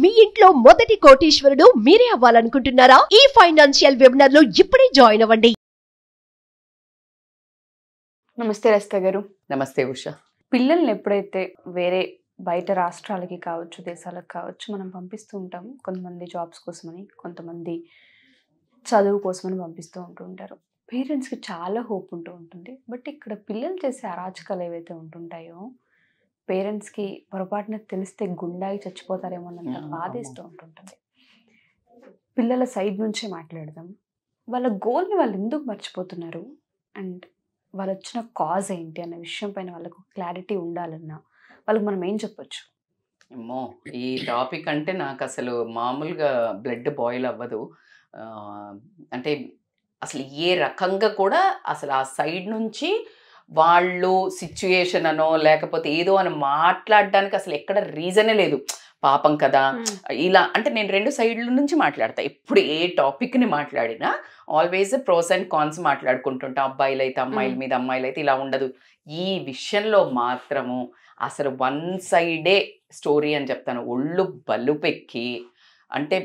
మీ ఇంట్లో మొదటి కోటీశ్వరుడు మీరే అవ్వాలనుకుంటున్నారా ఈ ఫైనాన్షియల్ వెబినార్ లో ఇప్పుడే జాయిన్ అవ్వండి నమస్తే రస్త గారు నమస్తే ఉష పిల్లల్ని ఎప్పుడైతే వేరే బయట రాష్ట్రాలకి కావచ్చు దేశాలకు కావచ్చు మనం పంపిస్తూ ఉంటాం కొంతమంది జాబ్స్ కోసమని కొంతమంది చదువు కోసమని పంపిస్తూ ఉంటూ ఉంటారు పేరెంట్స్కి చాలా హోప్ ఉంటూ ఉంటుంది బట్ ఇక్కడ పిల్లలు చేసే అరాచకాలు ఏవైతే ఉంటుంటాయో పేరెంట్స్కి పొరపాటున తెలిస్తే గుండాయి చచ్చిపోతారేమో అన్నంత బాధేస్తూ ఉంటుంటుంది పిల్లల సైడ్ నుంచే మాట్లాడదాం వాళ్ళ గోల్ని వాళ్ళు ఎందుకు మర్చిపోతున్నారు అండ్ వాళ్ళు వచ్చిన కాజ్ ఏంటి అన్న విషయం పైన వాళ్ళకు క్లారిటీ ఉండాలన్నా వాళ్ళకి మనం ఏం చెప్పొచ్చు ఏమో ఈ టాపిక్ అంటే నాకు అసలు మామూలుగా బ్లడ్ బాయిల్ అవ్వదు అంటే అసలు ఏ రకంగా కూడా అసలు ఆ సైడ్ నుంచి వాళ్ళు సిచ్యుయేషన్ అనో లేకపోతే ఏదో అని మాట్లాడడానికి అసలు ఎక్కడ రీజనే లేదు పాపం కదా ఇలా అంటే నేను రెండు సైడ్ల నుంచి మాట్లాడతా ఎప్పుడు ఏ టాపిక్ని మాట్లాడినా ఆల్వేస్ ప్రోస్ అండ్ కాన్స్ మాట్లాడుకుంటుంటా అబ్బాయిలు అయితే అమ్మాయిల మీద అమ్మాయిలు అయితే ఇలా ఉండదు ఈ విషయంలో మాత్రము అసలు వన్ సైడే స్టోరీ అని చెప్తాను ఒళ్ళు బలుపెక్కి అంటే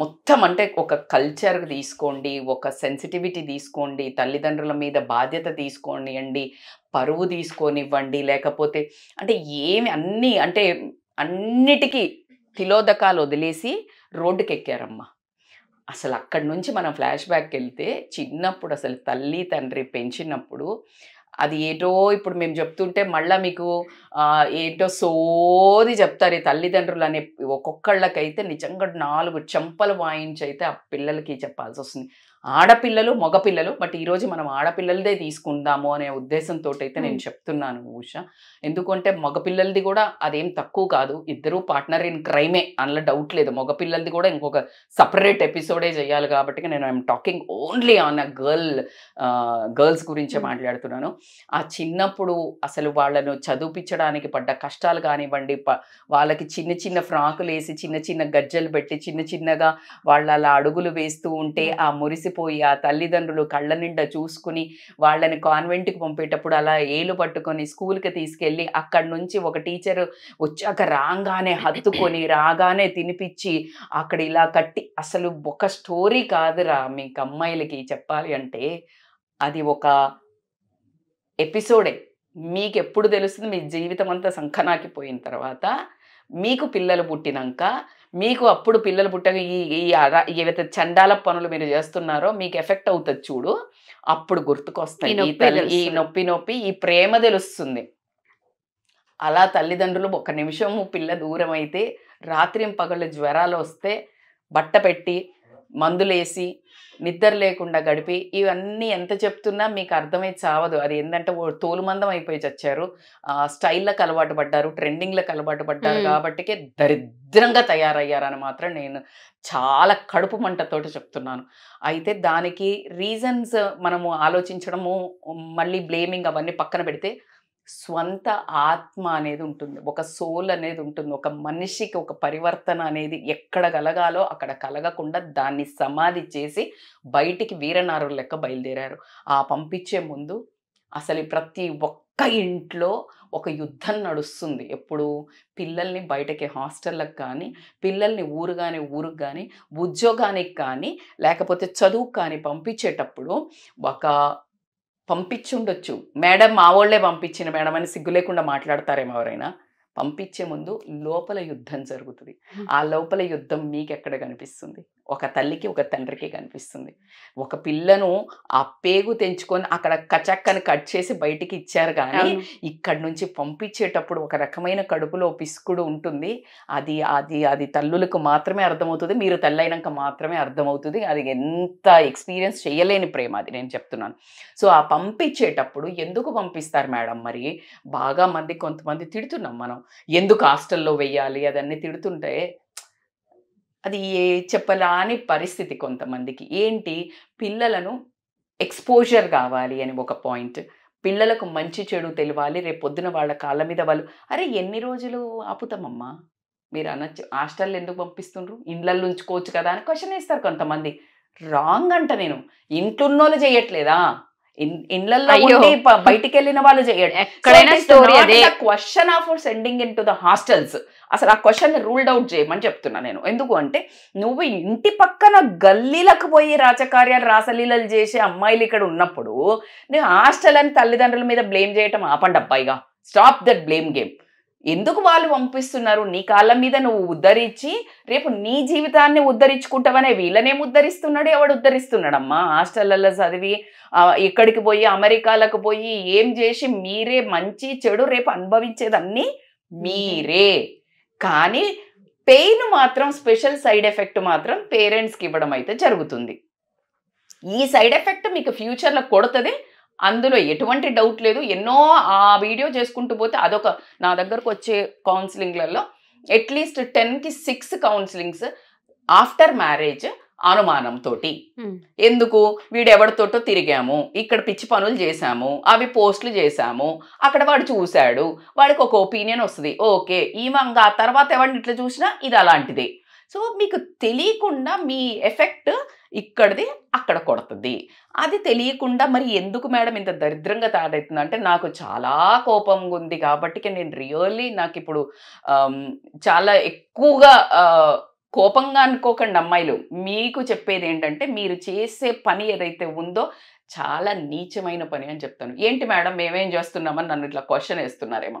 మొత్తం అంటే ఒక కల్చర్ తీసుకోండి ఒక సెన్సిటివిటీ తీసుకోండి తల్లిదండ్రుల మీద బాధ్యత తీసుకోనివ్వండి పరువు తీసుకొనివ్వండి లేకపోతే అంటే ఏమి అన్నీ అంటే అన్నిటికీ తిలోదకాలు వదిలేసి రోడ్డుకి ఎక్కారమ్మా అసలు అక్కడి నుంచి మనం ఫ్లాష్ బ్యాక్కి వెళ్తే చిన్నప్పుడు అసలు తల్లి తండ్రి పెంచినప్పుడు అది ఏటో ఇప్పుడు మేము చెప్తుంటే మళ్ళీ మీకు ఏంటో సోది చెప్తారు ఈ తల్లిదండ్రులు అనే ఒక్కొక్కళ్ళకైతే నిజంగా నాలుగు చెంపలు వాయించి అయితే ఆ పిల్లలకి చెప్పాల్సి వస్తుంది ఆడపిల్లలు మగపిల్లలు బట్ ఈరోజు మనం ఆడపిల్లలదే తీసుకుందాము అనే ఉద్దేశంతో అయితే నేను చెప్తున్నాను ఊష ఎందుకంటే మగపిల్లలది కూడా అదేం తక్కువ కాదు ఇద్దరు పార్ట్నర్ ఇన్ క్రైమే అందులో డౌట్ లేదు మగపిల్లలది కూడా ఇంకొక సపరేట్ ఎపిసోడే చేయాలి కాబట్టి నేను I'm talking only on a girl girls గురించే మాట్లాడుతున్నాను ఆ చిన్నప్పుడు అసలు వాళ్ళను చదువుపించడానికి పడ్డ కష్టాలు కానివ్వండి వాళ్ళకి చిన్న చిన్న ఫ్రాకులు వేసి చిన్న చిన్న గజ్జలు పెట్టి చిన్న చిన్నగా వాళ్ళు అలా అడుగులు వేస్తూ ఉంటే ఆ మురిసి మర్చిపోయి ఆ తల్లిదండ్రులు కళ్ళ నిండా చూసుకుని వాళ్ళని కాన్వెంట్కి పంపేటప్పుడు అలా ఏలు పట్టుకొని స్కూల్కి తీసుకెళ్ళి అక్కడి నుంచి ఒక టీచర్ వచ్చాక రాగానే హత్తుకొని రాగానే తినిపించి అక్కడ ఇలా కట్టి అసలు ఒక స్టోరీ కాదురా మీకు అమ్మాయిలకి చెప్పాలి అంటే అది ఒక ఎపిసోడే మీకు ఎప్పుడు తెలుస్తుంది మీ జీవితం అంతా సంఖనాకి పోయిన తర్వాత మీకు పిల్లలు పుట్టినాక మీకు అప్పుడు పిల్లలు పుట్టక ఈ ఈ ఏవైతే చండాల పనులు మీరు చేస్తున్నారో మీకు ఎఫెక్ట్ అవుతుంది చూడు అప్పుడు గుర్తుకొస్తాయి ఈ నొప్పి నొప్పి ఈ ప్రేమ తెలుస్తుంది అలా తల్లిదండ్రులు ఒక నిమిషము పిల్ల దూరం అయితే రాత్రి పగళ్ళు జ్వరాలు వస్తే బట్ట పెట్టి మందులేసి నిద్ర లేకుండా గడిపి ఇవన్నీ ఎంత చెప్తున్నా మీకు అర్థమై చావదు అది ఏంటంటే తోలుమందం అయిపోయి చచ్చారు స్టైల్లకు అలవాటు పడ్డారు ట్రెండింగ్లకు అలవాటు పడ్డారు కాబట్టికే దరిద్రంగా తయారయ్యారని మాత్రం నేను చాలా కడుపు మంటతో చెప్తున్నాను అయితే దానికి రీజన్స్ మనము ఆలోచించడము మళ్ళీ బ్లేమింగ్ అవన్నీ పక్కన పెడితే స్వంత ఆత్మ అనేది ఉంటుంది ఒక సోల్ అనేది ఉంటుంది ఒక మనిషికి ఒక పరివర్తన అనేది ఎక్కడ కలగాలో అక్కడ కలగకుండా దాన్ని సమాధి చేసి బయటికి వీరనారుల లెక్క బయలుదేరారు ఆ పంపించే ముందు అసలు ప్రతి ఒక్క ఇంట్లో ఒక యుద్ధం నడుస్తుంది ఎప్పుడు పిల్లల్ని బయటకి హాస్టళ్ళకి కానీ పిల్లల్ని ఊరు కానీ ఊరుకు కానీ ఉద్యోగానికి కానీ లేకపోతే చదువుకు కానీ పంపించేటప్పుడు ఒక పంపించుండొచ్చు మేడం మా వాళ్ళే పంపించిన మేడం అని సిగ్గు లేకుండా మాట్లాడతారేమో ఎవరైనా పంపించే ముందు లోపల యుద్ధం జరుగుతుంది ఆ లోపల యుద్ధం మీకు ఎక్కడ కనిపిస్తుంది ఒక తల్లికి ఒక తండ్రికి కనిపిస్తుంది ఒక పిల్లను ఆ పేగు తెంచుకొని అక్కడ కచక్కని కట్ చేసి బయటికి ఇచ్చారు కానీ ఇక్కడ నుంచి పంపించేటప్పుడు ఒక రకమైన కడుపులో పిసుకుడు ఉంటుంది అది అది అది తల్లులకు మాత్రమే అర్థమవుతుంది మీరు తల్లైనాక మాత్రమే అర్థమవుతుంది అది ఎంత ఎక్స్పీరియన్స్ చేయలేని ప్రేమ అది నేను చెప్తున్నాను సో ఆ పంపించేటప్పుడు ఎందుకు పంపిస్తారు మేడం మరి బాగా మంది కొంతమంది తిడుతున్నాం మనం ఎందుకు హాస్టల్లో వెయ్యాలి అదన్నీ తిడుతుంటే అది ఏ చెప్పలాని పరిస్థితి కొంతమందికి ఏంటి పిల్లలను ఎక్స్పోజర్ కావాలి అని ఒక పాయింట్ పిల్లలకు మంచి చెడు తెలివాలి రేపు పొద్దున వాళ్ళ కాళ్ళ మీద వాళ్ళు అరే ఎన్ని రోజులు ఆపుతామమ్మా మీరు అనొచ్చు హాస్టల్ ఎందుకు పంపిస్తుండ్రు ఇండ్లల్లో ఉంచుకోవచ్చు కదా అని క్వశ్చన్ వేస్తారు కొంతమంది రాంగ్ అంట నేను ఇంట్లో చేయట్లేదా ఇండ్లలో బయటికి వెళ్ళిన వాళ్ళు చేయడం question of sending in to the hostels అసలు ఆ క్వశ్చన్ రూల్డ్ అవుట్ చేయమని చెప్తున్నా నేను ఎందుకు అంటే నువ్వు ఇంటి పక్కన గల్లీలకు పోయి రాజకార్యాలు రాసలీలలు చేసే అమ్మాయిలు ఇక్కడ ఉన్నప్పుడు నువ్వు హాస్టల్ అని తల్లిదండ్రుల మీద బ్లేమ్ చేయటం ఆపండి అబ్బాయిగా స్టాప్ దట్ బ్లేమ్ గేమ్ ఎందుకు వాళ్ళు పంపిస్తున్నారు నీ కాళ్ళ మీద నువ్వు ఉద్ధరించి రేపు నీ జీవితాన్ని ఉద్ధరించుకుంటావనే వీళ్ళనేం ఉద్ధరిస్తున్నాడు ఎవడు ఉద్ధరిస్తున్నాడమ్మా హాస్టళ్ళల్లో చదివి ఇక్కడికి పోయి అమెరికాలకు పోయి ఏం చేసి మీరే మంచి చెడు రేపు అనుభవించేదన్నీ మీరే కానీ పెయిన్ మాత్రం స్పెషల్ సైడ్ ఎఫెక్ట్ మాత్రం పేరెంట్స్కి ఇవ్వడం అయితే జరుగుతుంది ఈ సైడ్ ఎఫెక్ట్ మీకు ఫ్యూచర్లో కొడుతుంది అందులో ఎటువంటి డౌట్ లేదు ఎన్నో ఆ వీడియో చేసుకుంటూ పోతే అదొక నా దగ్గరకు వచ్చే కౌన్సిలింగ్లలో అట్లీస్ట్ టెన్కి సిక్స్ కౌన్సిలింగ్స్ ఆఫ్టర్ మ్యారేజ్ అనుమానంతో ఎందుకు వీడు ఎవరితోటో తిరిగాము ఇక్కడ పిచ్చి పనులు చేశాము అవి పోస్టులు చేశాము అక్కడ వాడు చూశాడు వాడికి ఒక ఒపీనియన్ వస్తుంది ఓకే ఈమె ఆ తర్వాత ఎవరిని ఇట్లా చూసినా ఇది అలాంటిదే సో మీకు తెలియకుండా మీ ఎఫెక్ట్ ఇక్కడిది అక్కడ కొడుతుంది అది తెలియకుండా మరి ఎందుకు మేడం ఇంత దరిద్రంగా తయారవుతుంది అంటే నాకు చాలా కోపంగా ఉంది కాబట్టి నేను రియల్లీ నాకు ఇప్పుడు చాలా ఎక్కువగా కోపంగా అనుకోకండి అమ్మాయిలు మీకు చెప్పేది ఏంటంటే మీరు చేసే పని ఏదైతే ఉందో చాలా నీచమైన పని అని చెప్తాను ఏంటి మేడం మేమేం చేస్తున్నామని నన్ను ఇట్లా క్వశ్చన్ వేస్తున్నారేమో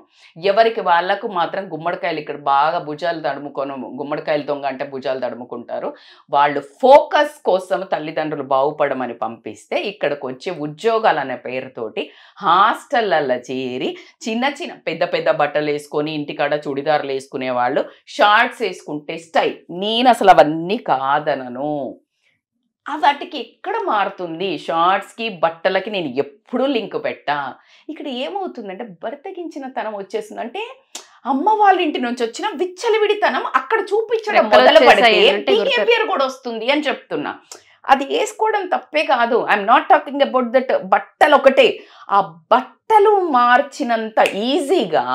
ఎవరికి వాళ్ళకు మాత్రం గుమ్మడికాయలు ఇక్కడ బాగా భుజాలు తడుముకొని గుమ్మడికాయలు దొంగ అంటే భుజాలు తడుముకుంటారు వాళ్ళు ఫోకస్ కోసం తల్లిదండ్రులు బాగుపడమని పంపిస్తే ఇక్కడికి వచ్చే ఉద్యోగాలు అనే పేరుతోటి హాస్టళ్ళల్లో చేరి చిన్న చిన్న పెద్ద పెద్ద బట్టలు వేసుకొని ఇంటికాడ చుడిదారులు వేసుకునే వాళ్ళు షార్ట్స్ వేసుకుంటే స్టైల్ నేను అసలు అవన్నీ కాదనను అది వాటికి ఎక్కడ మారుతుంది షార్ట్స్కి బట్టలకి నేను ఎప్పుడూ లింక్ పెట్టా ఇక్కడ ఏమవుతుందంటే బర్తగించిన తనం వచ్చేసిందంటే అమ్మ వాళ్ళ ఇంటి నుంచి వచ్చిన విచ్చలవిడితనం అక్కడ చూపించడం మొదలు పడితే కూడా వస్తుంది అని చెప్తున్నా అది వేసుకోవడం తప్పే కాదు I'm not talking about that బట్టలు ఒకటే ఆ బట్టలు మార్చినంత ఈజీగా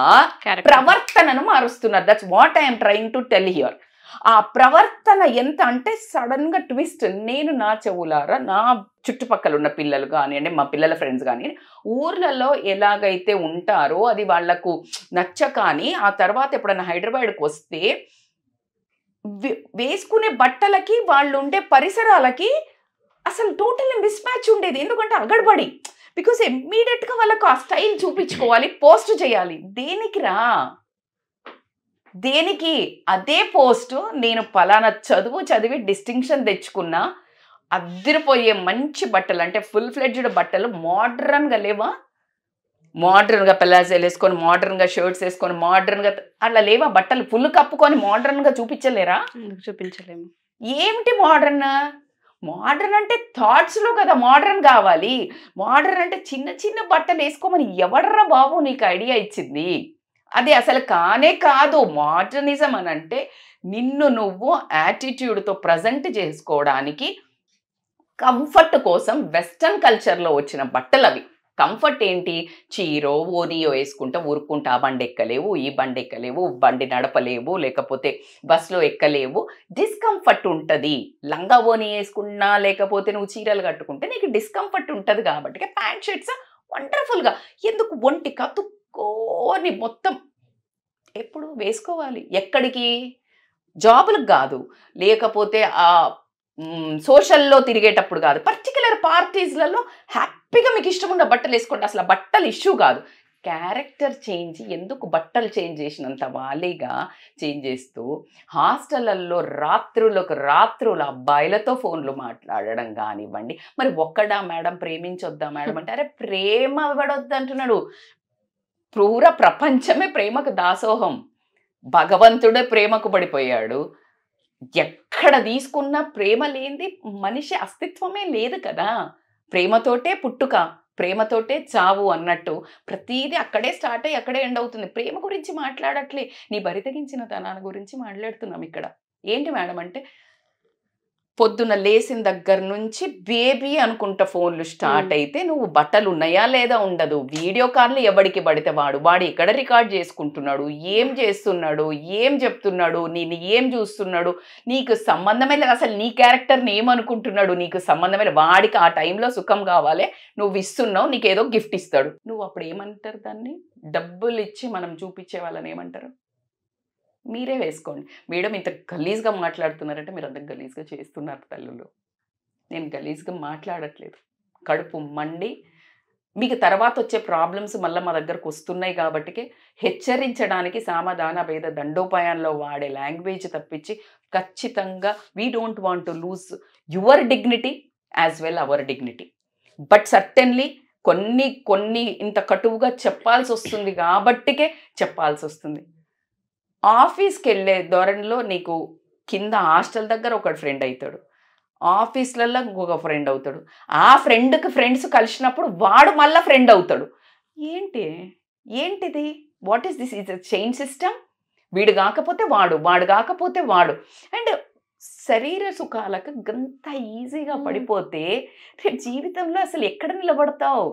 ప్రవర్తనను మారుస్తున్నారు that's what I'm trying to tell here ఆ ప్రవర్తన ఎంత అంటే సడన్గా ట్విస్ట్ నేను నా చెవులారా నా చుట్టుపక్కల ఉన్న పిల్లలు కానివ్వండి మా పిల్లల ఫ్రెండ్స్ కానీ ఊర్లలో ఎలాగైతే ఉంటారో అది వాళ్లకు నచ్చ కానీ ఆ తర్వాత ఎప్పుడైనా హైదరాబాద్కి వస్తే వేసుకునే బట్టలకి వాళ్ళు ఉండే పరిసరాలకి అసలు టోటల్ మిస్ మ్యాచ్ ఉండేది ఎందుకంటే అగడబడి బికాస్ ఇమ్మీడియట్గా వాళ్ళకు ఆ స్టైల్ చూపించుకోవాలి పోస్ట్ చేయాలి దేనికి రా దేనికి అదే పోస్ట్ నేను పలానా చదువు చదివి డిస్టింక్షన్ తెచ్చుకున్నా అద్దరిపోయే మంచి బట్టలు అంటే ఫుల్ ఫ్లెడ్జ్డ్ బట్టలు మోడ్రన్గా లేవా మోడ్రన్గా పెలాజేలు వేసుకొని మోడ్రన్గా షర్ట్స్ వేసుకొని మోడ్రన్గా అట్లా లేవా బట్టలు ఫుల్ కప్పుకొని మోడ్రన్గా చూపించలేరా చూపించలేము ఏమిటి మోడ్రన్ మోడ్రన్ అంటే థాట్స్లో కదా మోడ్రన్ కావాలి మోడ్రన్ అంటే చిన్న చిన్న బట్టలు వేసుకోమని ఎవడరా బాబు నీకు ఐడియా ఇచ్చింది అది అసలు కానే కాదు మోడర్నిజం అని అంటే నిన్ను నువ్వు యాటిట్యూడ్తో ప్రజెంట్ చేసుకోవడానికి కంఫర్ట్ కోసం వెస్ట్రన్ కల్చర్లో వచ్చిన బట్టలు అవి కంఫర్ట్ ఏంటి చీరో ఓనియో వేసుకుంటా ఊరుకుంటా ఆ బండి ఎక్కలేవు ఈ బండి ఎక్కలేవు బండి నడపలేవు లేకపోతే బస్లో ఎక్కలేవు డిస్కంఫర్ట్ ఉంటుంది లంగా ఓని వేసుకున్నా లేకపోతే నువ్వు చీరలు కట్టుకుంటే నీకు డిస్కంఫర్ట్ ఉంటుంది కాబట్టి ప్యాంట్ షర్ట్స్ వండర్ఫుల్గా ఎందుకు ఒంటి కత్తు కోర్ని మొత్తం ఎప్పుడు వేసుకోవాలి ఎక్కడికి జాబులకు కాదు లేకపోతే ఆ సోషల్లో తిరిగేటప్పుడు కాదు పర్టికులర్ పార్టీస్లలో హ్యాపీగా మీకు ఇష్టం ఉన్న బట్టలు వేసుకోండి అసలు బట్టలు ఇష్యూ కాదు క్యారెక్టర్ చేంజ్ ఎందుకు బట్టలు చేంజ్ చేసినంత వాలీగా చేంజ్ చేస్తూ హాస్టళ్ళల్లో రాత్రులకు రాత్రులు అబ్బాయిలతో ఫోన్లు మాట్లాడడం కానివ్వండి మరి ఒక్కడా మేడం ప్రేమించొద్దా మేడం అంటే అరే ప్రేమ ఇవ్వడొద్దు అంటున్నాడు క్రూర ప్రపంచమే ప్రేమకు దాసోహం భగవంతుడే ప్రేమకు పడిపోయాడు ఎక్కడ తీసుకున్నా ప్రేమ లేనిది మనిషి అస్తిత్వమే లేదు కదా ప్రేమతోటే పుట్టుక ప్రేమతోటే చావు అన్నట్టు ప్రతీది అక్కడే స్టార్ట్ అయ్యి అక్కడే ఎండ్ అవుతుంది ప్రేమ గురించి మాట్లాడట్లే నీ బరితగించిన తనాన్ని గురించి మాట్లాడుతున్నాం ఇక్కడ ఏంటి మేడం అంటే పొద్దున లేచిన దగ్గర నుంచి బేబీ అనుకుంటా ఫోన్లు స్టార్ట్ అయితే నువ్వు బట్టలు ఉన్నాయా లేదా ఉండదు వీడియో కాల్ ఎవడికి పడితే వాడు వాడు ఎక్కడ రికార్డ్ చేసుకుంటున్నాడు ఏం చేస్తున్నాడు ఏం చెప్తున్నాడు నేను ఏం చూస్తున్నాడు నీకు సంబంధమైన అసలు నీ క్యారెక్టర్ని ఏమనుకుంటున్నాడు నీకు సంబంధమైన వాడికి ఆ టైంలో సుఖం కావాలి నువ్వు ఇస్తున్నావు ఏదో గిఫ్ట్ ఇస్తాడు నువ్వు అప్పుడు ఏమంటారు దాన్ని డబ్బులు ఇచ్చి మనం చూపించే వాళ్ళని ఏమంటారు మీరే వేసుకోండి మేడం ఇంత గలీజ్గా మాట్లాడుతున్నారంటే మీరు అంత గలీజ్గా చేస్తున్నారు తల్లులు నేను గలీజ్గా మాట్లాడట్లేదు కడుపు మండి మీకు తర్వాత వచ్చే ప్రాబ్లమ్స్ మళ్ళీ మా దగ్గరకు వస్తున్నాయి కాబట్టి హెచ్చరించడానికి సామధాన భేద దండోపాయాల్లో వాడే లాంగ్వేజ్ తప్పించి ఖచ్చితంగా we don't want to lose your dignity as well our dignity but certainly కొన్ని కొన్ని ఇంత కటువుగా చెప్పాల్సి వస్తుంది కాబట్టికే చెప్పాల్సి వస్తుంది ఆఫీస్కి వెళ్ళే ధోరణిలో నీకు కింద హాస్టల్ దగ్గర ఒకడు ఫ్రెండ్ అవుతాడు ఆఫీస్లలో ఇంకొక ఫ్రెండ్ అవుతాడు ఆ ఫ్రెండ్కి ఫ్రెండ్స్ కలిసినప్పుడు వాడు మళ్ళీ ఫ్రెండ్ అవుతాడు ఏంటి ఏంటిది what is this is a chain system వీడు కాకపోతే వాడు వాడు కాకపోతే వాడు అండ్ శరీర సుఖాలకు గంత ఈజీగా పడిపోతే జీవితంలో అసలు ఎక్కడ నిలబడతావు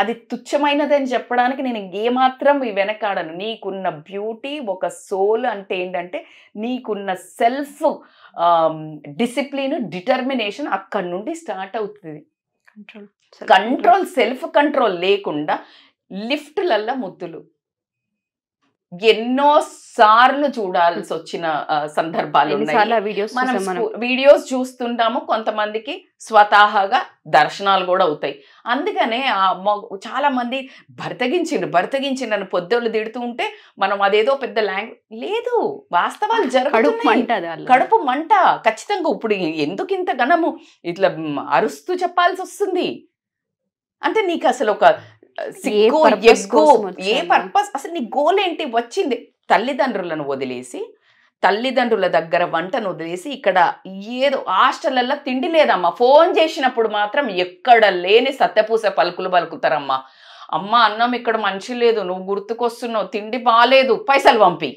అది తుచ్చమైనదని చెప్పడానికి నేను ఏమాత్రం వెనకాడను నీకున్న బ్యూటీ ఒక సోల్ అంటే ఏంటంటే నీకున్న సెల్ఫ్ డిసిప్లిన్ డిటర్మినేషన్ అక్కడి నుండి స్టార్ట్ అవుతుంది కంట్రోల్ కంట్రోల్ సెల్ఫ్ కంట్రోల్ లేకుండా లిఫ్ట్లల్లా ముద్దులు ఎన్నో సార్లు చూడాల్సి వచ్చిన సందర్భాలు మనం వీడియోస్ చూస్తుంటాము కొంతమందికి స్వతహాగా దర్శనాలు కూడా అవుతాయి అందుకనే చాలా మంది భర్తగించిండ్రు భర్తగించిండ్రు అని పొద్దులు తిడుతూ ఉంటే మనం అదేదో పెద్ద లాంగ్వేజ్ లేదు వాస్తవాలు జరుగుతున్నాయి కడుపు మంట ఖచ్చితంగా ఇప్పుడు ఎందుకు ఇంత ఘనము ఇట్లా అరుస్తూ చెప్పాల్సి వస్తుంది అంటే నీకు అసలు ఒక సిగ్గో ఏ పర్పస్ అసలు నీ గోల్ ఏంటి వచ్చింది తల్లిదండ్రులను వదిలేసి తల్లిదండ్రుల దగ్గర వంటను వదిలేసి ఇక్కడ ఏదో హాస్టల్లల్లో తిండి లేదమ్మా ఫోన్ చేసినప్పుడు మాత్రం ఎక్కడ లేని సత్యపూస పలుకులు పలుకుతారమ్మా అమ్మ అన్నం ఇక్కడ మంచి లేదు నువ్వు గుర్తుకొస్తున్నావు తిండి బాగాలేదు పైసలు పంపి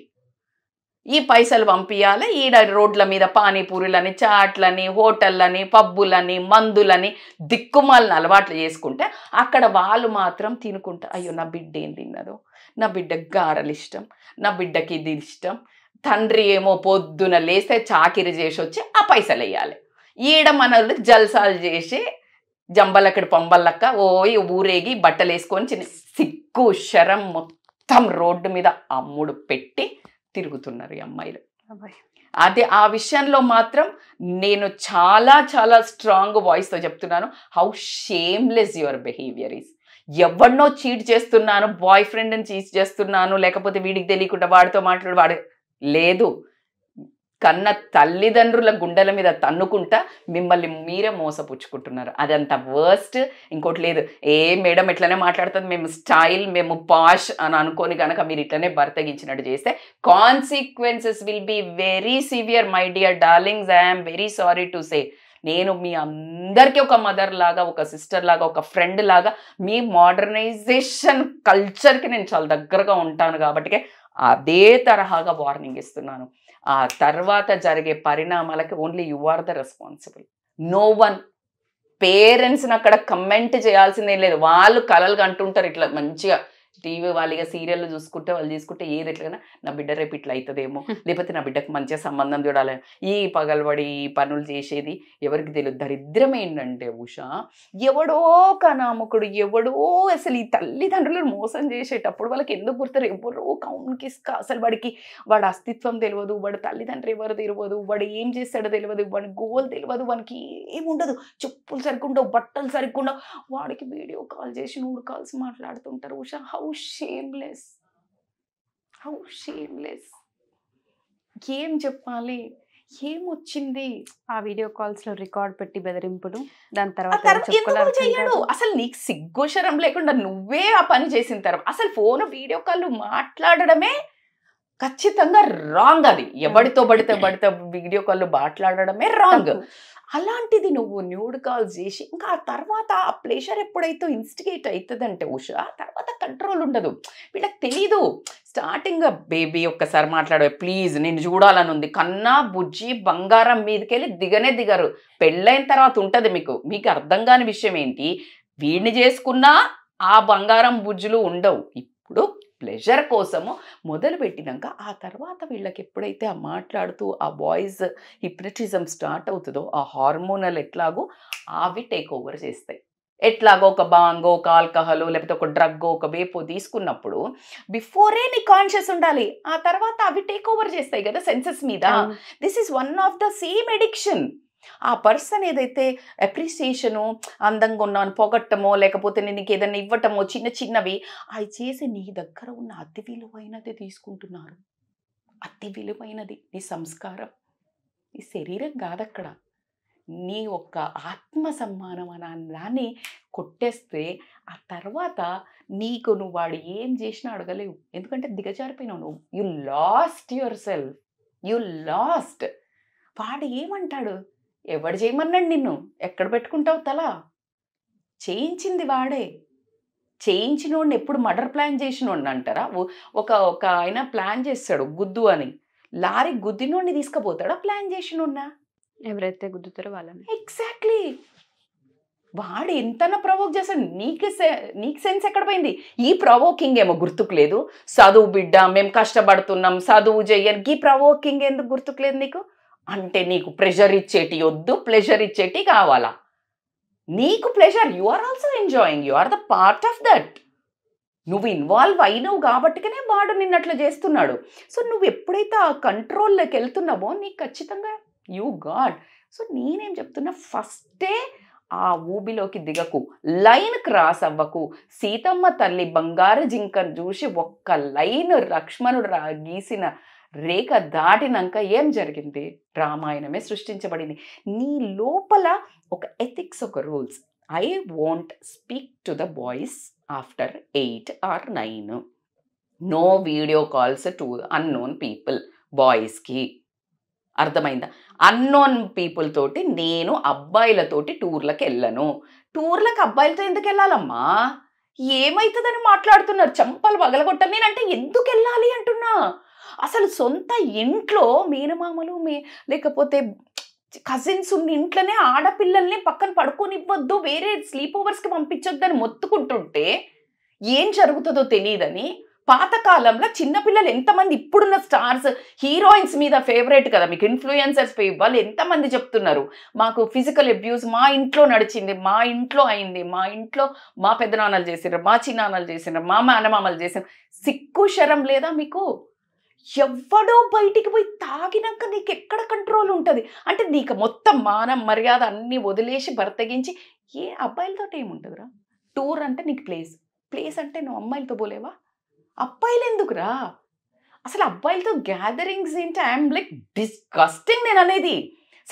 ఈ పైసలు పంపించాలి ఈడ రోడ్ల మీద పానీపూరిలని చాట్లని హోటళ్ళని పబ్బులని మందులని దిక్కుమాలని అలవాట్లు చేసుకుంటే అక్కడ వాళ్ళు మాత్రం తినుకుంటా అయ్యో నా బిడ్డ ఏం తిన్నదో నా బిడ్డకు గారలు ఇష్టం నా బిడ్డకి ఇది ఇష్టం తండ్రి ఏమో పొద్దున లేస్తే చాకిరి చేసి వచ్చి ఆ పైసలు వేయాలి ఈడ మనల్ని జల్సాలు చేసి జంబలక్కడి పంబల్లక్క ఓయి ఊరేగి బట్టలు వేసుకొని చిన్న సిగ్గు శరం మొత్తం రోడ్డు మీద అమ్ముడు పెట్టి తిరుగుతున్నారు ఈ అమ్మాయిలు అదే ఆ విషయంలో మాత్రం నేను చాలా చాలా స్ట్రాంగ్ వాయిస్తో చెప్తున్నాను how shameless your behaviour is ఎవరినో చీట్ చేస్తున్నాను బాయ్ ఫ్రెండ్ని చీట్ చేస్తున్నాను లేకపోతే వీడికి తెలియకుండా వాడితో మాట్లాడు వాడు లేదు కన్న తల్లిదండ్రుల గుండెల మీద తన్నుకుంటా మిమ్మల్ని మీరే మోసపుచ్చుకుంటున్నారు అదంత వర్స్ట్ ఇంకోటి లేదు ఏ మేడం ఇట్లనే మాట్లాడుతుంది మేము స్టైల్ మేము పాష్ అని అనుకొని కనుక మీరు ఇట్లనే భర్తగించినట్టు చేస్తే consequences will be very severe my dear darlings I'm very sorry to say నేను మీ అందరికీ ఒక మదర్ లాగా ఒక సిస్టర్ లాగా ఒక ఫ్రెండ్ లాగా మీ మోడర్నైజేషన్ కల్చర్కి నేను చాలా దగ్గరగా ఉంటాను కాబట్టి అదే తరహాగా వార్నింగ్ ఇస్తున్నాను ఆ తర్వాత జరిగే పరిణామాలకి only you are the responsible no one పేరెంట్స్ని అక్కడ కమెంట్ చేయాల్సిందేం లేదు వాళ్ళు కలలు కంటుంటారు ఇట్లా మంచిగా టీవీ వాళ్ళు ఇక సీరియల్ చూసుకుంటే వాళ్ళు తీసుకుంటే ఏది ఎట్లా నా బిడ్డ రేపు ఇట్లా అవుతుందేమో లేకపోతే నా బిడ్డకు మంచిగా సంబంధం చూడాలని ఈ పగలబడి పనులు చేసేది ఎవరికి తెలియదు దరిద్రం ఏంటంటే ఉషా ఎవడో కనామకుడు ఎవడో అసలు ఈ తల్లిదండ్రులను మోసం చేసేటప్పుడు వాళ్ళకి ఎందుకు గుర్తారు ఎవరో కౌన్కి అసలు వాడికి వాడి అస్తిత్వం తెలియదు వాడు తల్లిదండ్రులు ఎవరు తెలియదు వాడు ఏం చేస్తాడో తెలియదు వాడి గోల్ తెలియదు వానికి ఏముండదు చెప్పులు సరిగ్గుండవు బట్టలు సరిగ్గుండవు వాడికి వీడియో కాల్ చేసి నూడు కాల్స్ మాట్లాడుతుంటారు Usha how shameless how shameless ఏం చెప్పాలి ఏమొచ్చింది ఆ వీడియో కాల్స్ లో రికార్డ్ పెట్టి బెదిరింపులు దాని తర్వాత చెయ్యడు అసలు నీకు సిగ్గుశరం లేకుండా నువ్వే ఆ పని చేసిన తర్వాత అసలు ఫోన్ వీడియో కాల్ మాట్లాడడమే ఖచ్చితంగా రాంగ్ అది ఎవరితో పడితే పడితే వీడియో కాల్ మాట్లాడడమే రాంగ్ అలాంటిది నువ్వు న్యూడ్ కాల్ చేసి ఇంకా ఆ తర్వాత ఆ ప్లేషర్ ఎప్పుడైతే ఇన్స్టిగేట్ అవుతుందంటే ఉష ఆ తర్వాత కంట్రోల్ ఉండదు వీళ్ళకి తెలీదు స్టార్టింగ్ బేబీ ఒక్కసారి మాట్లాడే ప్లీజ్ నేను చూడాలని ఉంది కన్నా బుజ్జి బంగారం మీదకెళ్ళి దిగనే దిగరు పెళ్ళైన తర్వాత ఉంటుంది మీకు మీకు అర్థం కాని విషయం ఏంటి వీడిని చేసుకున్నా ఆ బంగారం బుజ్జులు ఉండవు ఇప్పుడు ప్లెజర్ కోసము పెట్టినాక ఆ తర్వాత వీళ్ళకి ఎప్పుడైతే ఆ మాట్లాడుతూ ఆ బాయ్స్ హిప్నటిజం స్టార్ట్ అవుతుందో ఆ హార్మోనల్ ఎట్లాగో అవి టేక్ ఓవర్ చేస్తాయి ఎట్లాగో ఒక బాంగో ఒక ఆల్కహాల్ లేకపోతే ఒక డ్రగ్గో ఒక వేపో తీసుకున్నప్పుడు బిఫోరే నీ కాన్షియస్ ఉండాలి ఆ తర్వాత అవి టేక్ ఓవర్ చేస్తాయి కదా సెన్సెస్ మీద this is one of the same addiction ఆ పర్సన్ ఏదైతే అప్రిసియేషను అందంగా ఉన్నాను పొగట్టమో లేకపోతే నేను నీకు ఏదైనా ఇవ్వటమో చిన్న చిన్నవి అవి చేసి నీ దగ్గర ఉన్న అతి విలువైనది తీసుకుంటున్నారు అతి విలువైనది నీ సంస్కారం నీ శరీరం కాదక్కడ నీ ఒక్క ఆత్మ సమ్మానం అని కొట్టేస్తే ఆ తర్వాత నీకు నువ్వు వాడు ఏం చేసినా అడగలేవు ఎందుకంటే దిగజారిపోయినావు నువ్వు you lost your self you lost వాడు ఏమంటాడు ఎవడు చేయమన్నాడు నిన్ను ఎక్కడ పెట్టుకుంటావు తల చేయించింది వాడే చేయించినోడిని ఎప్పుడు మర్డర్ ప్లాన్ చేసినోడిని అంటారా ఒక ఒక ఆయన ప్లాన్ చేస్తాడు గుద్దు అని లారీ గుద్దినోడిని తీసుకుపోతాడా ప్లాన్ చేసినోడినా ఎవరైతే గుద్దుతారో వాళ్ళని ఎగ్జాక్ట్లీ వాడు ఎంత ప్రవోక్ చేస్తాడు నీకు నీకు సెన్స్ ఎక్కడ పోయింది ఈ ప్రవోకింగ్ ఏమో గుర్తుకు లేదు చదువు బిడ్డ మేము కష్టపడుతున్నాం చదువు చెయ్యని ఈ ప్రవోకింగ్ ఎందుకు గుర్తుకు లేదు నీకు అంటే నీకు ప్రెషర్ ఇచ్చేటి వద్దు ప్లెజర్ ఇచ్చేటి కావాలా నీకు pleasure you are also enjoying you are the part of that నువ్వు ఇన్వాల్వ్ అయినవు కాబట్టికనే వాడు నిన్నట్లు చేస్తున్నాడు సో నువ్వు ఎప్పుడైతే ఆ కంట్రోల్లోకి వెళ్తున్నావో నీకు ఖచ్చితంగా యూ గాడ్ సో నేనేం చెప్తున్నా ఫస్టే ఆ ఊబిలోకి దిగకు లైన్ క్రాస్ అవ్వకు సీతమ్మ తల్లి బంగారు జింకను చూసి ఒక్క లైన్ లక్ష్మణుడు రా గీసిన రేఖ దాటినాక ఏం జరిగింది రామాయణమే సృష్టించబడింది నీ లోపల ఒక ఎథిక్స్ ఒక rules I want speak to the boys after eight or nine no video calls to unknown people బాయ్స్కి అర్థమైందా అన్నోన్ పీపుల్ తోటి నేను అబ్బాయిలతోటి టూర్లకు వెళ్ళను టూర్లకు అబ్బాయిలతో ఎందుకు వెళ్ళాలమ్మా ఏమైతుందని మాట్లాడుతున్నారు చంపలు పగలగొట్టాలి నేనంటే ఎందుకు వెళ్ళాలి అంటున్నా అసలు సొంత ఇంట్లో మేనమామలు మే లేకపోతే కజిన్స్ ఉన్న ఇంట్లోనే ఆడపిల్లల్ని పక్కన పడుకోనివ్వద్దు వేరే స్లీప్ ఓవర్స్కి పంపించొద్దని మొత్తుకుంటుంటే ఏం జరుగుతుందో తెలియదని పాతకాలంలో చిన్నపిల్లలు ఎంతమంది ఇప్పుడున్న స్టార్స్ హీరోయిన్స్ మీద ఫేవరెట్ కదా మీకు ఇన్ఫ్లుయెన్సర్స్ వాళ్ళు ఎంతమంది చెప్తున్నారు మాకు ఫిజికల్ అబ్యూస్ మా ఇంట్లో నడిచింది మా ఇంట్లో అయింది మా ఇంట్లో మా పెద్దనాన్నలు చేసినారు మా చిన్నాన్నలు చేసినారు మా మేనమామలు చేసినారు సిక్కు శరం లేదా మీకు ఎవడో బయటికి పోయి తాగినాక నీకు ఎక్కడ కంట్రోల్ ఉంటుంది అంటే నీకు మొత్తం మానం మర్యాద అన్నీ వదిలేసి బర్తగించి ఏ అబ్బాయిలతో ఏముంటుందిరా టూర్ అంటే నీకు ప్లేస్ ప్లేస్ అంటే నువ్వు అమ్మాయిలతో పోలేవా అబ్బాయిలు ఎందుకురా అసలు అబ్బాయిలతో గ్యాదరింగ్స్ ఏంటి ఐఎమ్ లైక్ డిస్కస్టింగ్ నేను అనేది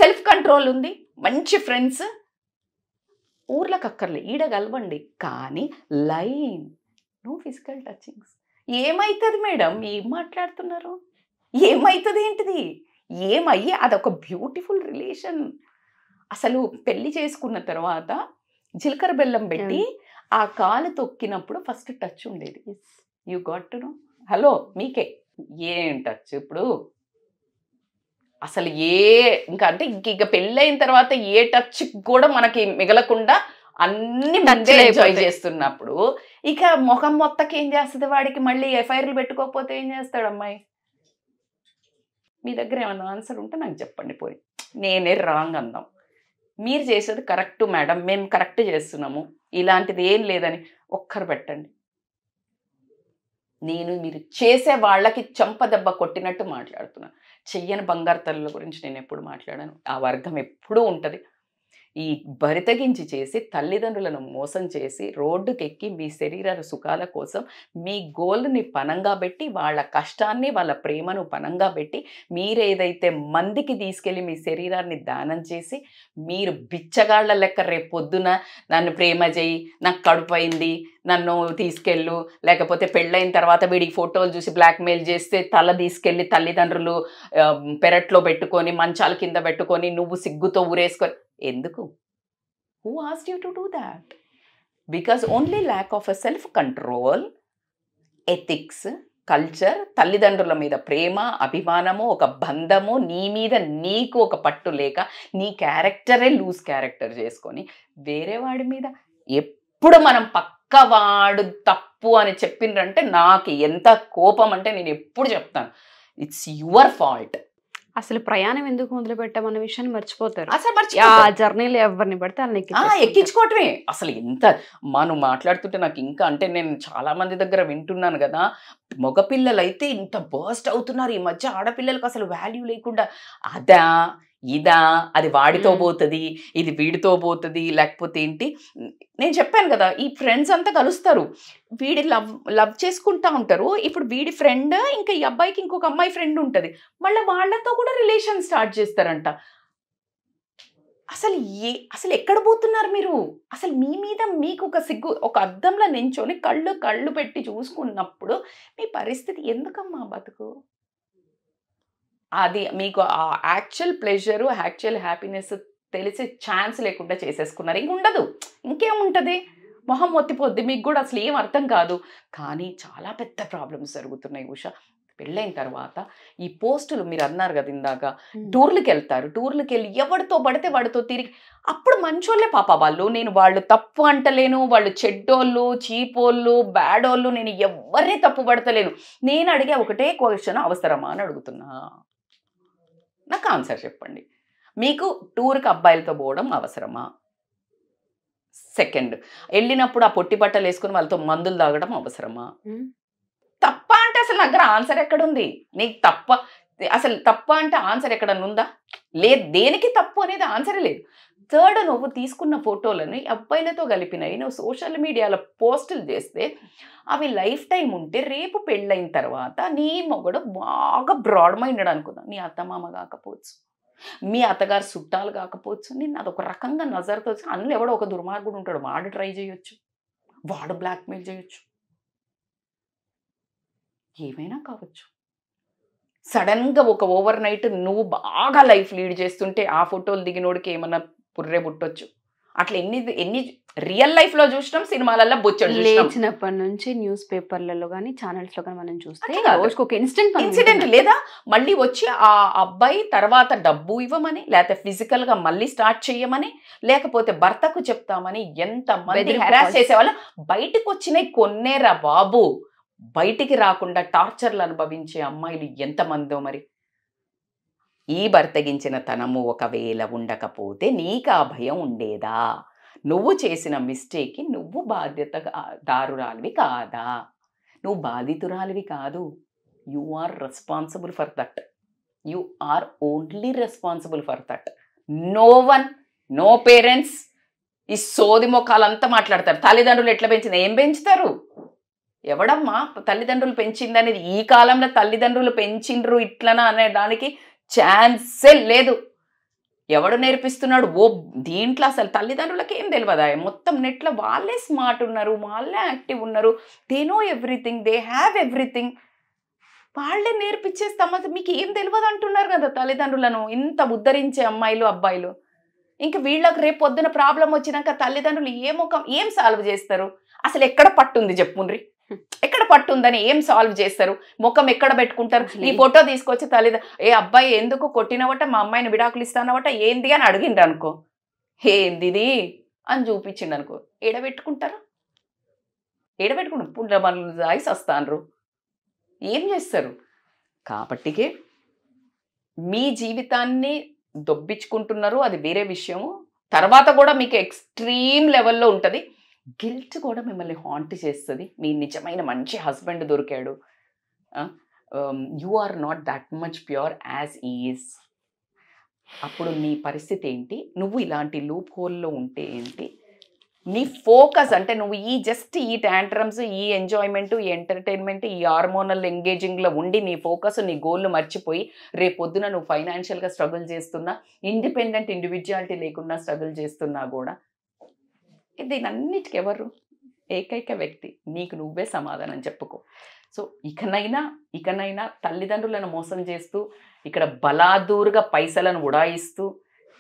సెల్ఫ్ కంట్రోల్ ఉంది మంచి ఫ్రెండ్స్ ఊర్లకు అక్కర్లే ఈడ కలవండి కానీ లైన్ నో ఫిజికల్ టచింగ్స్ ఏమవుతుంది మేడం ఏం మాట్లాడుతున్నారు ఏమవుతుంది ఏంటిది ఏమయ్యి అదొక బ్యూటిఫుల్ రిలేషన్ అసలు పెళ్లి చేసుకున్న తర్వాత జీలకర్ర బెల్లం పెట్టి ఆ కాలు తొక్కినప్పుడు ఫస్ట్ టచ్ ఉండేది you got to know hello మీకే ఏం టచ్ ఇప్పుడు అసలు ఏ ఇంకా అంటే ఇంక ఇక పెళ్ళైన తర్వాత ఏ టచ్ కూడా మనకి మిగలకుండా అన్ని మంచిగా ఎంజాయ్ చేస్తున్నప్పుడు ఇక ముఖం మొత్తకి ఏం చేస్తుంది వాడికి మళ్ళీ ఎఫ్ఐఆర్లు పెట్టుకోకపోతే ఏం చేస్తాడు అమ్మాయి మీ దగ్గర ఏమైనా ఆన్సర్ ఉంటే నాకు చెప్పండి పోయి నేనే రాంగ్ అందాం మీరు చేసేది కరెక్ట్ మేడం మేము కరెక్ట్ చేస్తున్నాము ఇలాంటిది ఏం లేదని ఒక్కరు పెట్టండి నేను మీరు చేసే వాళ్ళకి చంపదెబ్బ కొట్టినట్టు మాట్లాడుతున్నాను చెయ్యని బంగారు తల్లుల గురించి నేను ఎప్పుడు మాట్లాడాను ఆ వర్గం ఎప్పుడూ ఉంటుంది ఈ భరితగించి చేసి తల్లిదండ్రులను మోసం చేసి రోడ్డుకెక్కి మీ శరీర సుఖాల కోసం మీ గోల్ని పనంగా పెట్టి వాళ్ళ కష్టాన్ని వాళ్ళ ప్రేమను పనంగా పెట్టి మీరు ఏదైతే మందికి తీసుకెళ్ళి మీ శరీరాన్ని దానం చేసి మీరు బిచ్చగాళ్ల లెక్క రేపు పొద్దున నన్ను ప్రేమ చేయి నాకు కడుపు అయింది నన్ను తీసుకెళ్ళు లేకపోతే పెళ్ళైన తర్వాత వీడికి ఫోటోలు చూసి బ్లాక్మెయిల్ చేస్తే తల తీసుకెళ్ళి తల్లిదండ్రులు పెరట్లో పెట్టుకొని మంచాల కింద పెట్టుకొని నువ్వు సిగ్గుతో ఊరేసుకొని ఎందుకు who ask you to do that because only lack of a self control ethics culture తల్లిదండ్రుల మీద ప్రేమ అభిమానము ఒక బంధము నీ మీద నీకు ఒక పట్టు లేక నీ క్యారెక్టరే లూజ్ క్యారెక్టర్ చేసుకొని వేరే వాడి మీద ఎప్పుడు మనం పక్కవాడు తప్పు అని చెప్పిండ్రంటే నాకు ఎంత కోపం అంటే నేను ఎప్పుడు చెప్తాను ఇట్స్ యువర్ ఫాల్ట్ అసలు ప్రయాణం ఎందుకు మొదలు పెట్టామన్న విషయాన్ని మర్చిపోతారు అసలు మర్చి ఆ జర్నీలో ఎవరిని పడితే వాళ్ళని ఎక్కించుకోవటమే అసలు ఎంత మనం మాట్లాడుతుంటే నాకు ఇంకా అంటే నేను చాలా మంది దగ్గర వింటున్నాను కదా మగపిల్లలు అయితే ఇంత బర్స్ట్ అవుతున్నారు ఈ మధ్య ఆడపిల్లలకు అసలు వాల్యూ లేకుండా అదా ఇదా అది వాడితో పోతుంది ఇది వీడితో పోతుంది లేకపోతే ఏంటి నేను చెప్పాను కదా ఈ ఫ్రెండ్స్ అంతా కలుస్తారు వీడి లవ్ లవ్ చేసుకుంటా ఉంటారు ఇప్పుడు వీడి ఫ్రెండ్ ఇంకా ఈ అబ్బాయికి ఇంకొక అమ్మాయి ఫ్రెండ్ ఉంటుంది మళ్ళీ వాళ్ళతో కూడా రిలేషన్ స్టార్ట్ చేస్తారంట అసలు ఏ అసలు ఎక్కడ పోతున్నారు మీరు అసలు మీ మీద మీకు ఒక సిగ్గు ఒక అద్దంలో నించొని కళ్ళు కళ్ళు పెట్టి చూసుకున్నప్పుడు మీ పరిస్థితి ఎందుకమ్మా బతుకు అది మీకు ఆ యాక్చువల్ ప్లెజరు యాక్చువల్ హ్యాపీనెస్ తెలిసి ఛాన్స్ లేకుండా చేసేసుకున్నారు ఇంక ఉండదు ఇంకేముంటుంది మొహం ఒత్తిపోద్ది మీకు కూడా అసలు ఏం అర్థం కాదు కానీ చాలా పెద్ద ప్రాబ్లమ్స్ జరుగుతున్నాయి ఉష పెళ్ళైన తర్వాత ఈ పోస్టులు మీరు అన్నారు కదా ఇందాక టూర్లకు వెళ్తారు టూర్లకు వెళ్ళి ఎవరితో పడితే వాడితో తిరిగి అప్పుడు మంచోళ్ళే పాప వాళ్ళు నేను వాళ్ళు తప్పు అంటలేను వాళ్ళు చెడ్డోళ్ళు చీపోళ్ళు బ్యాడోళ్ళు నేను ఎవరిని తప్పు పడతలేను నేను అడిగే ఒకటే క్వశ్చన్ అవసరమా అని అడుగుతున్నా నాకు ఆన్సర్ చెప్పండి మీకు టూర్కి అబ్బాయిలతో పోవడం అవసరమా సెకండ్ వెళ్ళినప్పుడు ఆ పొట్టి బట్టలు వేసుకుని వాళ్ళతో మందులు తాగడం అవసరమా తప్ప అంటే అసలు దగ్గర ఆన్సర్ ఎక్కడుంది నీకు తప్ప అసలు తప్ప అంటే ఆన్సర్ ఎక్కడన్నా ఉందా లేదు దేనికి తప్పు అనేది ఆన్సరే లేదు థర్డ్ నువ్వు తీసుకున్న ఫోటోలను అబ్బాయిలతో కలిపినవి నువ్వు సోషల్ మీడియాలో పోస్టులు చేస్తే అవి లైఫ్ టైం ఉంటే రేపు పెళ్ళైన తర్వాత నీ మొగడు బాగా బ్రాడ్ మైండెడ్ అనుకుందాం నీ అత్తమామ కాకపోవచ్చు మీ అత్తగారు చుట్టాలు కాకపోవచ్చు నేను అదొక రకంగా నజర్తో అందులో ఎవడో ఒక దుర్మార్గుడు ఉంటాడు వాడు ట్రై చేయొచ్చు వాడు బ్లాక్మెయిల్ చేయొచ్చు ఏమైనా కావచ్చు సడన్గా ఒక ఓవర్ నైట్ నువ్వు బాగా లైఫ్ లీడ్ చేస్తుంటే ఆ ఫోటోలు దిగినోడికి ఏమన్నా కుర్రే పుట్టొచ్చు అట్లా ఎన్ని ఎన్ని రియల్ లైఫ్ లో చూసినాం సినిమాలలో బొచ్చు లేచినప్పటి నుంచి న్యూస్ పేపర్లలో కానీ ఛానల్స్ లో కానీ మనం చూస్తే ఇన్సిడెంట్ ఇన్సిడెంట్ లేదా మళ్ళీ వచ్చి ఆ అబ్బాయి తర్వాత డబ్బు ఇవ్వమని లేకపోతే ఫిజికల్ గా మళ్ళీ స్టార్ట్ చేయమని లేకపోతే భర్తకు చెప్తామని ఎంత మంది హెరాస్ చేసేవాళ్ళు బయటకు వచ్చినాయి కొన్నేరా బాబు బయటికి రాకుండా టార్చర్లు అనుభవించే అమ్మాయిలు ఎంతమందో మరి ఈ భర్తగించిన తనము ఒకవేళ ఉండకపోతే నీకు ఆ భయం ఉండేదా నువ్వు చేసిన మిస్టేక్కి నువ్వు బాధ్యత దారురాలివి కాదా నువ్వు బాధితురాలివి కాదు you are responsible for that you are only responsible for that no one no parents ఈ సోది మొఖాలంతా మాట్లాడతారు తల్లిదండ్రులు ఎట్లా పెంచింది ఏం పెంచుతారు ఎవడమ్మా తల్లిదండ్రులు పెంచింది అనేది ఈ కాలంలో తల్లిదండ్రులు పెంచిండ్రు ఇట్లనా అనే దానికి ఛాన్సే లేదు ఎవడు నేర్పిస్తున్నాడు ఓ దీంట్లో అసలు తల్లిదండ్రులకి ఏం తెలియదా మొత్తం నెట్లో వాళ్ళే స్మార్ట్ ఉన్నారు వాళ్ళే యాక్టివ్ ఉన్నారు they know everything they have everything వాళ్ళే నేర్పించేస్తాం అసలు మీకు ఏం తెలియదు అంటున్నారు కదా తల్లిదండ్రులను ఇంత ఉద్ధరించే అమ్మాయిలు అబ్బాయిలు ఇంక వీళ్ళకి రేపు పొద్దున ప్రాబ్లం వచ్చినాక తల్లిదండ్రులు ఏ ముఖం ఏం సాల్వ్ చేస్తారు అసలు ఎక్కడ పట్టుంది చెప్పుండ్రి ఎక్కడ పట్టుందని ఏం సాల్వ్ చేస్తారు ముఖం ఎక్కడ పెట్టుకుంటారు ఈ ఫోటో తీసుకొచ్చి తల్లిద ఏ అబ్బాయి ఎందుకు కొట్టినవట మా అమ్మాయిని విడాకులు ఇస్తానవట ఏంది అని అడిగిండ్రు అనుకో ఏందిది అని చూపించిండు అనుకో ఎడబెట్టుకుంటారు ఏడబెట్టుకుంటు పుండ్రమలు దాయి వస్తాన్రు ఏం చేస్తారు కాబట్టికే మీ జీవితాన్ని దొబ్బించుకుంటున్నారు అది వేరే విషయము తర్వాత కూడా మీకు ఎక్స్ట్రీమ్ లెవెల్లో ఉంటుంది గిల్ట్ కూడా మిమ్మల్ని హాంట్ చేస్తుంది మీ నిజమైన మంచి హస్బెండ్ దొరికాడు you are not that much pure as is అప్పుడు నీ పరిస్థితి ఏంటి నువ్వు ఇలాంటి లూప్ హోల్లో ఉంటే ఏంటి నీ ఫోకస్ అంటే నువ్వు ఈ జస్ట్ ఈ ట్యాంట్రమ్స్ ఈ ఎంజాయ్మెంట్ ఈ ఎంటర్టైన్మెంట్ ఈ హార్మోనల్ ఎంగేజింగ్లో ఉండి నీ ఫోకస్ నీ గోల్ను మర్చిపోయి రేపొద్దున నువ్వు ఫైనాన్షియల్గా స్ట్రగుల్ చేస్తున్నా ఇండిపెండెంట్ ఇండివిజువాలిటీ లేకుండా స్ట్రగుల్ చేస్తున్నా కూడా దీనన్నిటికీ ఎవరు ఏకైక వ్యక్తి నీకు నువ్వే సమాధానం చెప్పుకో సో ఇకనైనా ఇకనైనా తల్లిదండ్రులను మోసం చేస్తూ ఇక్కడ బలాదూరుగా పైసలను ఉడాయిస్తూ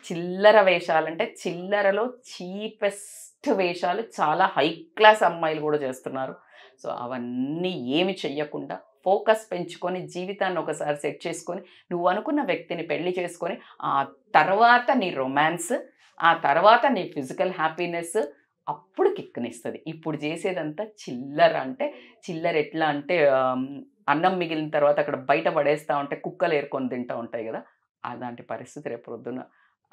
చిల్లర వేషాలంటే చిల్లరలో చీపెస్ట్ వేషాలు చాలా హై క్లాస్ అమ్మాయిలు కూడా చేస్తున్నారు సో అవన్నీ ఏమి చెయ్యకుండా ఫోకస్ పెంచుకొని జీవితాన్ని ఒకసారి సెట్ చేసుకొని నువ్వు అనుకున్న వ్యక్తిని పెళ్లి చేసుకొని ఆ తర్వాత నీ రొమాన్స్ ఆ తర్వాత నీ ఫిజికల్ హ్యాపీనెస్ అప్పుడు కిక్కనిస్తుంది ఇప్పుడు చేసేదంతా చిల్లర అంటే చిల్లర ఎట్లా అంటే అన్నం మిగిలిన తర్వాత అక్కడ బయట పడేస్తూ ఉంటే కుక్కలు ఏరుకొని తింటూ ఉంటాయి కదా అలాంటి పరిస్థితి రేపు పొద్దున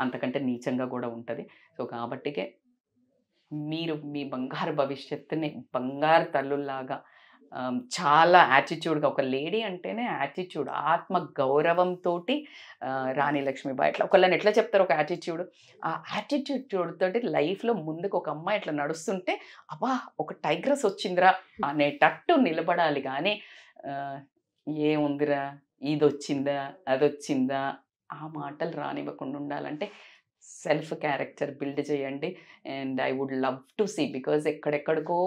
అంతకంటే నీచంగా కూడా ఉంటుంది సో కాబట్టికే మీరు మీ బంగారు భవిష్యత్తుని బంగారు తల్లుల్లాగా చాలా యాటిట్యూడ్గా ఒక లేడీ అంటేనే యాటిట్యూడ్ ఆత్మ గౌరవంతో రాణి లక్ష్మీబాయి ఇట్లా ఒకళ్ళని ఎట్లా చెప్తారు ఒక యాటిట్యూడ్ ఆ యాటిట్యూడ్ తోటి లైఫ్లో ముందుకు ఒక అమ్మాయి ఇట్లా నడుస్తుంటే అబ్బా ఒక టైగ్రస్ వచ్చిందిరా అనేటట్టు నిలబడాలి కానీ ఏముందిరా ఇది వచ్చిందా అది వచ్చిందా ఆ మాటలు రానివ్వకుండా ఉండాలంటే సెల్ఫ్ క్యారెక్టర్ బిల్డ్ చేయండి and I would love to see because ఎక్కడెక్కడికో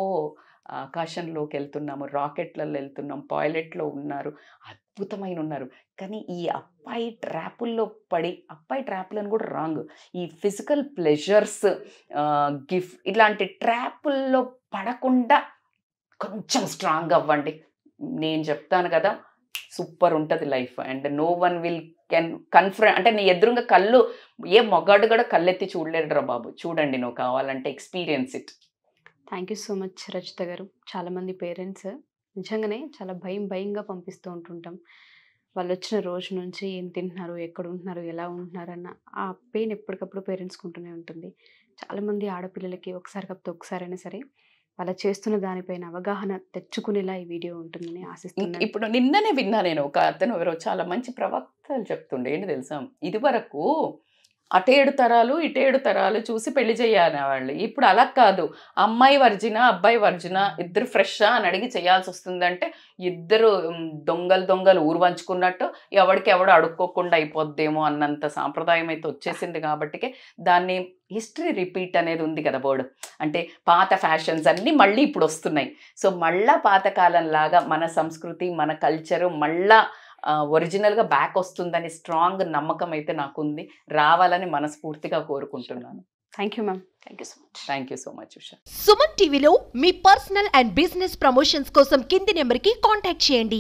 ఆకాశంలోకి వెళ్తున్నాము రాకెట్లలో వెళ్తున్నాం పాయిలెట్లో ఉన్నారు అద్భుతమైన ఉన్నారు కానీ ఈ అబ్బాయి ట్రాపుల్లో పడి అబ్బాయి అని కూడా రాంగ్ ఈ ఫిజికల్ ప్లెజర్స్ గిఫ్ట్ ఇలాంటి ట్రాపుల్లో పడకుండా కొంచెం స్ట్రాంగ్ అవ్వండి నేను చెప్తాను కదా సూపర్ ఉంటుంది life and no one will can confer అంటే నీ ఎదురుగా కళ్ళు ఏ మొగాడు కూడా కళ్ళెత్తి చూడలేడు రా బాబు చూడండి నువ్వు కావాలంటే experience it thank you so much Rachita గారు చాలామంది పేరెంట్స్ నిజంగానే చాలా భయం భయంగా పంపిస్తూ ఉంటుంటాం వాళ్ళు వచ్చిన రోజు నుంచి ఏం తింటున్నారు ఎక్కడ ఉంటున్నారు ఎలా ఉంటున్నారు అన్న ఆ పెయిన్ ఎప్పటికప్పుడు పేరెంట్స్కి ఉంటూనే ఉంటుంది చాలామంది ఆడపిల్లలకి ఒకసారి కాకపోతే ఒకసారైనా సరే వాళ్ళ చేస్తున్న దానిపైన అవగాహన తెచ్చుకునేలా ఈ వీడియో ఉంటుందని ఆశిస్తున్నాను ఇప్పుడు నిన్ననే విన్నా నేను ఒక అతను ఎవరో చాలా మంచి ప్రవక్తలు చెప్తుండే ఏంటి తెలుసా ఇది వరకు అటేడు తరాలు ఇటేడు తరాలు చూసి పెళ్లి వాళ్ళు ఇప్పుడు అలా కాదు అమ్మాయి వర్జిన అబ్బాయి వర్జిన ఇద్దరు ఫ్రెష్గా అని అడిగి చేయాల్సి వస్తుందంటే ఇద్దరు దొంగలు దొంగలు వంచుకున్నట్టు ఎవడికి ఎవడు అడుక్కోకుండా అయిపోద్దేమో అన్నంత సాంప్రదాయం అయితే వచ్చేసింది కాబట్టి దాన్ని హిస్టరీ రిపీట్ అనేది ఉంది కదా బోర్డు అంటే పాత ఫ్యాషన్స్ అన్నీ మళ్ళీ ఇప్పుడు వస్తున్నాయి సో మళ్ళా పాతకాలంలాగా మన సంస్కృతి మన కల్చరు మళ్ళా ఒరిజినల్గా బ్యాక్ వస్తుందని స్ట్రాంగ్ నమ్మకం అయితే నాకుంది రావాలని మనస్ఫూర్తిగా కోరుకుంటున్నాను thank you ma'am thank you so much thank you so much Usha Suman టీవీలో మీ పర్సనల్ అండ్ బిజినెస్ ప్రమోషన్స్ కోసం కింది నెంబర్కి కాంటాక్ట్ చేయండి